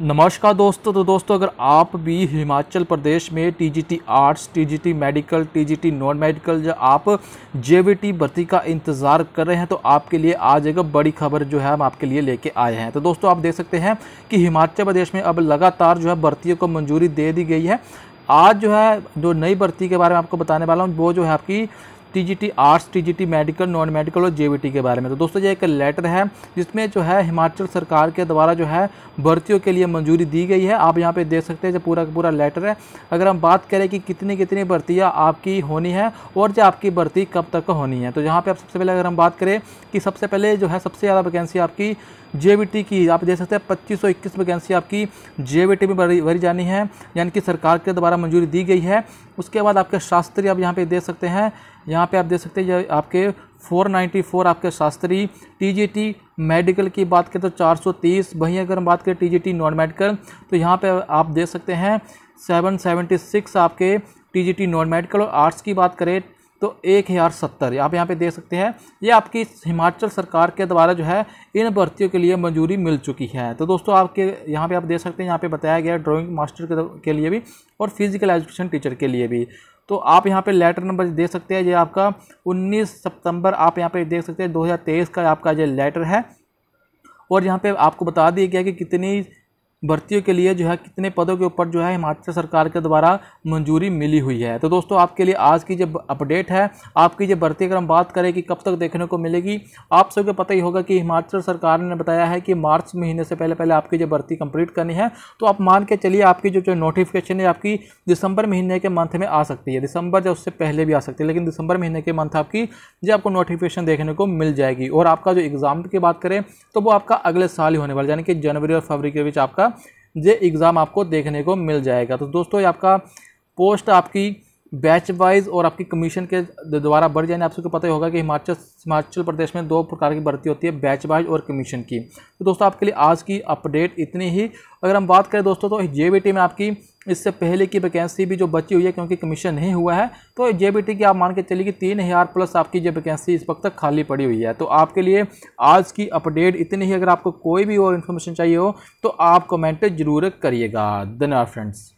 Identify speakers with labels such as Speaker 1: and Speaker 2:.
Speaker 1: नमस्कार दोस्तों तो दोस्तों अगर आप भी हिमाचल प्रदेश में TGT arts TGT medical TGT non medical या आप जेवीटी भर्ती का इंतज़ार कर रहे हैं तो आपके लिए आज एक बड़ी खबर जो है हम आपके लिए लेके आए हैं तो दोस्तों आप देख सकते हैं कि हिमाचल प्रदेश में अब लगातार जो है भर्तियों को मंजूरी दे दी गई है आज जो है जो नई भर्ती के बारे में आपको बताने वाला हूँ वो जो है आपकी TGT arts TGT medical non medical और जेबीटी के बारे में तो दोस्तों ये एक लेटर है जिसमें जो है हिमाचल सरकार के द्वारा जो है भर्तियों के लिए मंजूरी दी गई है आप यहाँ पे देख सकते हैं जो पूरा का पूरा लेटर है अगर हम बात करें कि कितनी कितनी भर्तियाँ आपकी होनी है और जो आपकी भर्ती कब तक होनी है तो यहाँ पर आप सबसे पहले अगर हम बात करें कि सबसे पहले जो है सबसे ज़्यादा वैकेंसी आपकी जे की आप देख सकते हैं पच्चीस सौ इक्कीस वैकेंसी आपकी जे में भरी भरी जानी है यानी कि सरकार के द्वारा मंजूरी दी गई है उसके बाद आपके शास्त्री आप यहाँ पर देख सकते हैं यहाँ पे आप देख सकते हैं ये आपके 494 आपके शास्त्री टीजीटी मेडिकल की बात करें तो 430 वहीं अगर हम बात करें टीजीटी नॉन मेडिकल तो यहाँ पे आप देख सकते हैं 776 आपके टीजीटी नॉन मेडिकल और आर्ट्स की बात करें तो एक हज़ार सत्तर आप यहाँ पे देख सकते हैं ये आपकी हिमाचल सरकार के द्वारा जो है इन भर्तियों के लिए मंजूरी मिल चुकी है तो दोस्तों आपके यहाँ पे आप देख सकते हैं यहाँ पे बताया गया ड्राइंग मास्टर के लिए भी और फिजिकल एजुकेशन टीचर के लिए भी तो आप यहाँ पे लेटर नंबर देख सकते हैं ये आपका 19 सितंबर आप यहाँ पे देख सकते हैं 2023 का आपका ये लेटर है और यहाँ पे आपको बता दिया गया कि कितनी भर्तियों के लिए जो है कितने पदों के ऊपर जो है हिमाचल सरकार के द्वारा मंजूरी मिली हुई है तो दोस्तों आपके लिए आज की जब अपडेट है आपकी जब भर्ती अगर हम बात करें कि कब तक देखने को मिलेगी आप सबको पता ही होगा कि हिमाचल सरकार ने बताया है कि मार्च महीने से पहले पहले आपकी जब भर्ती कंप्लीट करनी है तो आप मान के चलिए आपकी जो जो नोटिफिकेशन है आपकी दिसंबर महीने के मंथ में आ सकती है दिसंबर या उससे पहले भी आ सकती है लेकिन दिसंबर महीने के मंथ आपकी जो आपको नोटिफिकेशन देखने को मिल जाएगी और आपका जो एग्ज़ाम की बात करें तो वो आपका अगले साल ही होने वाला यानी कि जनवरी और फरवरी के बीच आपका का ये एग्ज़ाम आपको देखने को मिल जाएगा तो दोस्तों आपका पोस्ट आपकी बैच वाइज और आपकी कमीशन के द्वारा बढ़ जाने आप सबको पता ही होगा कि हिमाचल हिमाचल प्रदेश में दो प्रकार की भर्ती होती है बैच वाइज और कमीशन की तो दोस्तों आपके लिए आज की अपडेट इतनी ही अगर हम बात करें दोस्तों तो जे में आपकी इससे पहले की वैकेंसी भी जो बची हुई है क्योंकि कमीशन नहीं हुआ है तो जे की आप मान के चलिए कि तीन हज़ार प्लस आपकी जो वैकेंसी इस वक्त तक खाली पड़ी हुई है तो आपके लिए आज की अपडेट इतनी ही अगर आपको कोई भी और इन्फॉर्मेशन चाहिए हो तो आप कमेंट ज़रूर करिएगा धन्यवाद फ्रेंड्स